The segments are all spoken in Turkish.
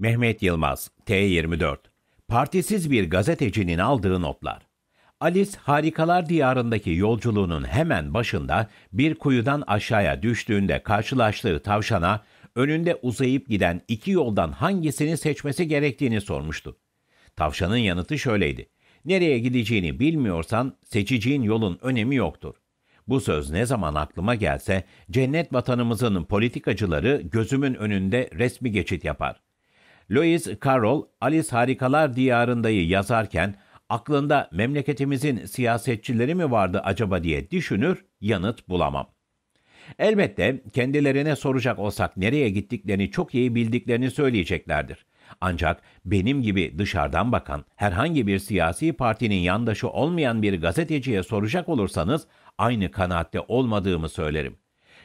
Mehmet Yılmaz, T24. Partisiz bir gazetecinin aldığı notlar. Alice harikalar diyarındaki yolculuğunun hemen başında bir kuyudan aşağıya düştüğünde karşılaştığı tavşana önünde uzayıp giden iki yoldan hangisini seçmesi gerektiğini sormuştu. Tavşanın yanıtı şöyleydi. Nereye gideceğini bilmiyorsan seçeceğin yolun önemi yoktur. Bu söz ne zaman aklıma gelse cennet vatanımızın politikacıları gözümün önünde resmi geçit yapar. Lewis Carroll, Alice Harikalar Diyarında'yı yazarken aklında memleketimizin siyasetçileri mi vardı acaba diye düşünür, yanıt bulamam. Elbette kendilerine soracak olsak nereye gittiklerini çok iyi bildiklerini söyleyeceklerdir. Ancak benim gibi dışarıdan bakan, herhangi bir siyasi partinin yandaşı olmayan bir gazeteciye soracak olursanız aynı kanaatte olmadığımı söylerim.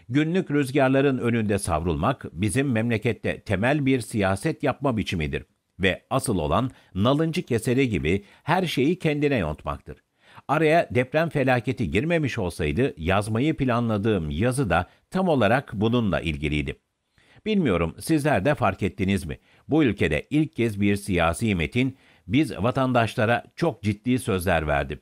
Günlük rüzgarların önünde savrulmak bizim memlekette temel bir siyaset yapma biçimidir ve asıl olan nalıncı keseri gibi her şeyi kendine yontmaktır. Araya deprem felaketi girmemiş olsaydı yazmayı planladığım yazı da tam olarak bununla ilgiliydi. Bilmiyorum sizler de fark ettiniz mi? Bu ülkede ilk kez bir siyasi metin biz vatandaşlara çok ciddi sözler verdi.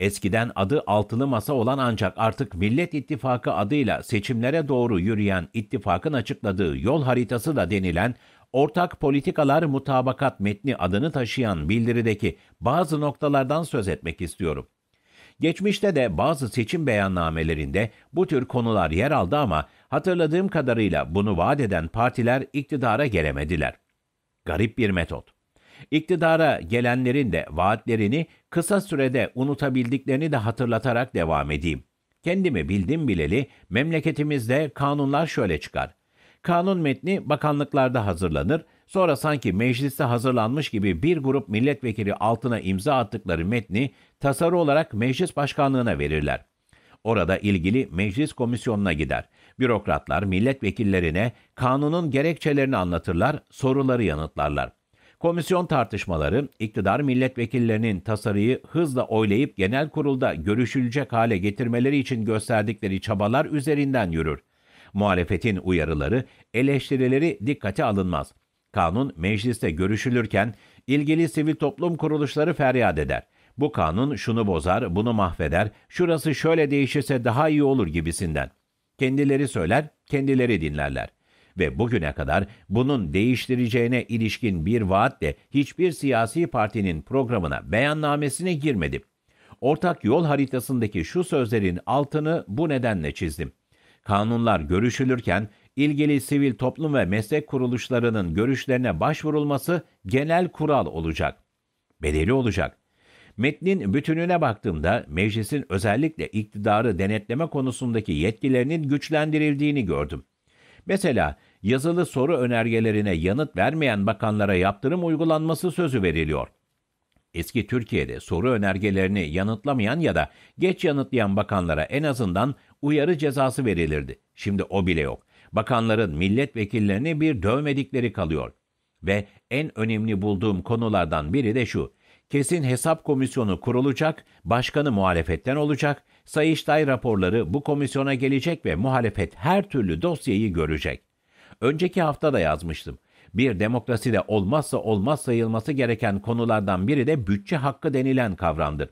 Eskiden adı altılı masa olan ancak artık Millet İttifakı adıyla seçimlere doğru yürüyen ittifakın açıkladığı yol haritası da denilen Ortak Politikalar Mutabakat Metni adını taşıyan bildirideki bazı noktalardan söz etmek istiyorum. Geçmişte de bazı seçim beyannamelerinde bu tür konular yer aldı ama hatırladığım kadarıyla bunu vaat eden partiler iktidara gelemediler. Garip bir metot. İktidara gelenlerin de vaatlerini kısa sürede unutabildiklerini de hatırlatarak devam edeyim. Kendimi bildim bileli memleketimizde kanunlar şöyle çıkar. Kanun metni bakanlıklarda hazırlanır, sonra sanki mecliste hazırlanmış gibi bir grup milletvekili altına imza attıkları metni tasarı olarak meclis başkanlığına verirler. Orada ilgili meclis komisyonuna gider. Bürokratlar milletvekillerine kanunun gerekçelerini anlatırlar, soruları yanıtlarlar.'' Komisyon tartışmaları, iktidar milletvekillerinin tasarıyı hızla oylayıp genel kurulda görüşülecek hale getirmeleri için gösterdikleri çabalar üzerinden yürür. Muhalefetin uyarıları, eleştirileri dikkate alınmaz. Kanun mecliste görüşülürken ilgili sivil toplum kuruluşları feryat eder. Bu kanun şunu bozar, bunu mahveder, şurası şöyle değişirse daha iyi olur gibisinden. Kendileri söyler, kendileri dinlerler.'' ve bugüne kadar bunun değiştireceğine ilişkin bir vaatle hiçbir siyasi partinin programına beyannamesine girmedi. Ortak yol haritasındaki şu sözlerin altını bu nedenle çizdim. Kanunlar görüşülürken ilgili sivil toplum ve meslek kuruluşlarının görüşlerine başvurulması genel kural olacak. Bedeli olacak. Metnin bütününe baktığımda meclisin özellikle iktidarı denetleme konusundaki yetkilerinin güçlendirildiğini gördüm. Mesela yazılı soru önergelerine yanıt vermeyen bakanlara yaptırım uygulanması sözü veriliyor. Eski Türkiye'de soru önergelerini yanıtlamayan ya da geç yanıtlayan bakanlara en azından uyarı cezası verilirdi. Şimdi o bile yok. Bakanların milletvekillerini bir dövmedikleri kalıyor. Ve en önemli bulduğum konulardan biri de şu. Kesin hesap komisyonu kurulacak, başkanı muhalefetten olacak, Sayıştay raporları bu komisyona gelecek ve muhalefet her türlü dosyayı görecek. Önceki hafta da yazmıştım. Bir demokraside olmazsa olmaz sayılması gereken konulardan biri de bütçe hakkı denilen kavramdır.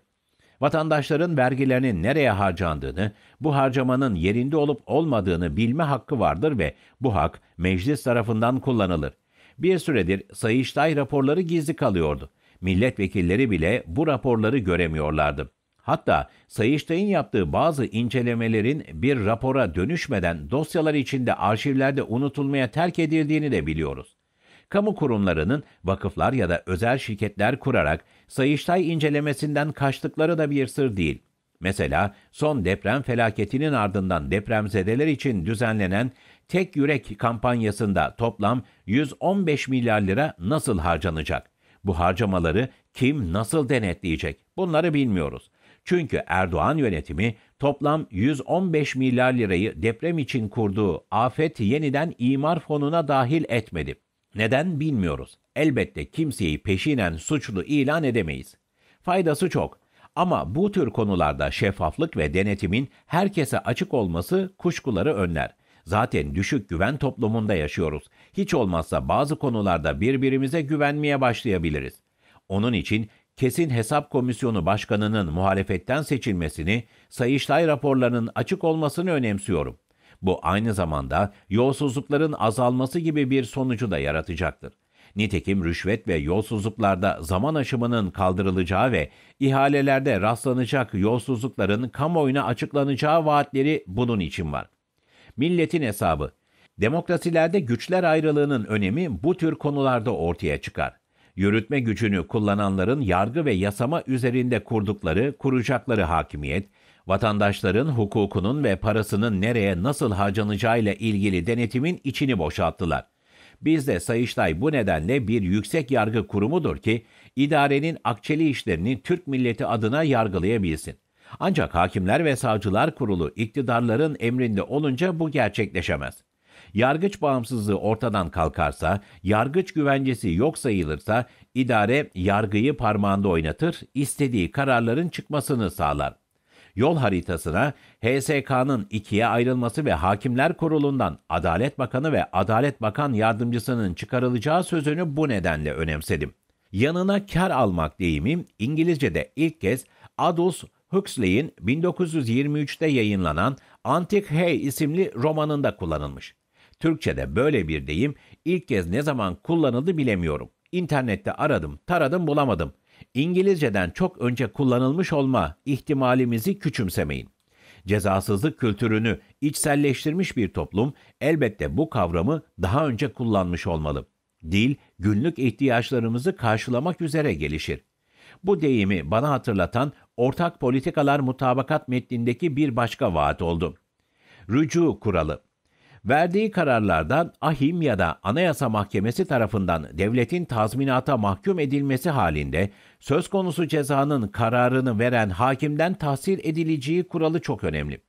Vatandaşların vergilerinin nereye harcandığını, bu harcamanın yerinde olup olmadığını bilme hakkı vardır ve bu hak meclis tarafından kullanılır. Bir süredir Sayıştay raporları gizli kalıyordu. Milletvekilleri bile bu raporları göremiyorlardı. Hatta Sayıştay'ın yaptığı bazı incelemelerin bir rapora dönüşmeden dosyalar içinde arşivlerde unutulmaya terk edildiğini de biliyoruz. Kamu kurumlarının vakıflar ya da özel şirketler kurarak Sayıştay incelemesinden kaçtıkları da bir sır değil. Mesela son deprem felaketinin ardından depremzedeler için düzenlenen Tek Yürek kampanyasında toplam 115 milyar lira nasıl harcanacak? Bu harcamaları kim nasıl denetleyecek? Bunları bilmiyoruz. Çünkü Erdoğan yönetimi toplam 115 milyar lirayı deprem için kurduğu afet yeniden imar fonuna dahil etmedi. Neden bilmiyoruz. Elbette kimseyi peşinen suçlu ilan edemeyiz. Faydası çok ama bu tür konularda şeffaflık ve denetimin herkese açık olması kuşkuları önler. Zaten düşük güven toplumunda yaşıyoruz. Hiç olmazsa bazı konularda birbirimize güvenmeye başlayabiliriz. Onun için Kesin Hesap Komisyonu Başkanı'nın muhalefetten seçilmesini, Sayıştay raporlarının açık olmasını önemsiyorum. Bu aynı zamanda yolsuzlukların azalması gibi bir sonucu da yaratacaktır. Nitekim rüşvet ve yolsuzluklarda zaman aşımının kaldırılacağı ve ihalelerde rastlanacak yolsuzlukların kamuoyuna açıklanacağı vaatleri bunun için var. Milletin hesabı Demokrasilerde güçler ayrılığının önemi bu tür konularda ortaya çıkar yürütme gücünü kullananların yargı ve yasama üzerinde kurdukları, kuracakları hakimiyet, vatandaşların hukukunun ve parasının nereye nasıl harcanacağıyla ilgili denetimin içini boşalttılar. Bizde Sayıştay bu nedenle bir yüksek yargı kurumudur ki idarenin akçeli işlerini Türk milleti adına yargılayabilsin. Ancak Hakimler ve Savcılar Kurulu iktidarların emrinde olunca bu gerçekleşemez. Yargıç bağımsızlığı ortadan kalkarsa, yargıç güvencesi yok sayılırsa idare yargıyı parmağında oynatır, istediği kararların çıkmasını sağlar yol haritasına HSK'nın ikiye ayrılması ve Hakimler Kurulu'ndan Adalet Bakanı ve Adalet Bakan Yardımcısının çıkarılacağı sözünü bu nedenle önemsedim. Yanına kar almak deyimi İngilizce'de ilk kez Adolf Huxley'in 1923'te yayınlanan Antik Hey isimli romanında kullanılmış. Türkçe'de böyle bir deyim ilk kez ne zaman kullanıldı bilemiyorum. İnternette aradım, taradım bulamadım. İngilizceden çok önce kullanılmış olma ihtimalimizi küçümsemeyin. Cezasızlık kültürünü içselleştirmiş bir toplum elbette bu kavramı daha önce kullanmış olmalı. Dil günlük ihtiyaçlarımızı karşılamak üzere gelişir. Bu deyimi bana hatırlatan ortak politikalar mutabakat metnindeki bir başka vaat oldu. Rücu kuralı Verdiği kararlardan ahim ya da anayasa mahkemesi tarafından devletin tazminata mahkum edilmesi halinde söz konusu cezanın kararını veren hakimden tahsil edileceği kuralı çok önemli.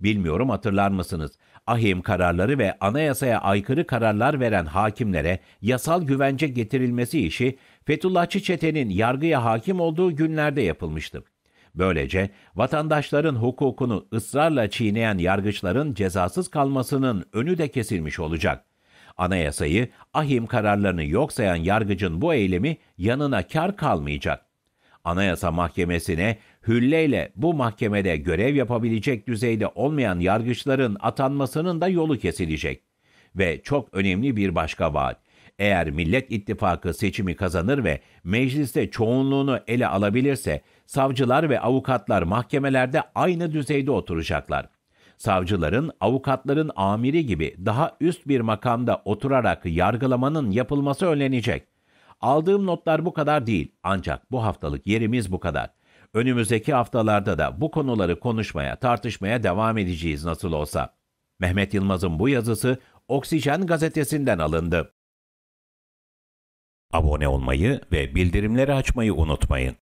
Bilmiyorum hatırlar mısınız? Ahim kararları ve anayasaya aykırı kararlar veren hakimlere yasal güvence getirilmesi işi Fethullahçı çetenin yargıya hakim olduğu günlerde yapılmıştı. Böylece vatandaşların hukukunu ısrarla çiğneyen yargıçların cezasız kalmasının önü de kesilmiş olacak. Anayasayı, ahim kararlarını yok sayan yargıcın bu eylemi yanına kar kalmayacak. Anayasa Mahkemesi'ne hülleyle bu mahkemede görev yapabilecek düzeyde olmayan yargıçların atanmasının da yolu kesilecek. Ve çok önemli bir başka vaat. Eğer Millet İttifakı seçimi kazanır ve mecliste çoğunluğunu ele alabilirse savcılar ve avukatlar mahkemelerde aynı düzeyde oturacaklar. Savcıların, avukatların amiri gibi daha üst bir makamda oturarak yargılamanın yapılması önlenecek. Aldığım notlar bu kadar değil ancak bu haftalık yerimiz bu kadar. Önümüzdeki haftalarda da bu konuları konuşmaya, tartışmaya devam edeceğiz nasıl olsa. Mehmet Yılmaz'ın bu yazısı Oksijen gazetesinden alındı. Abone olmayı ve bildirimleri açmayı unutmayın.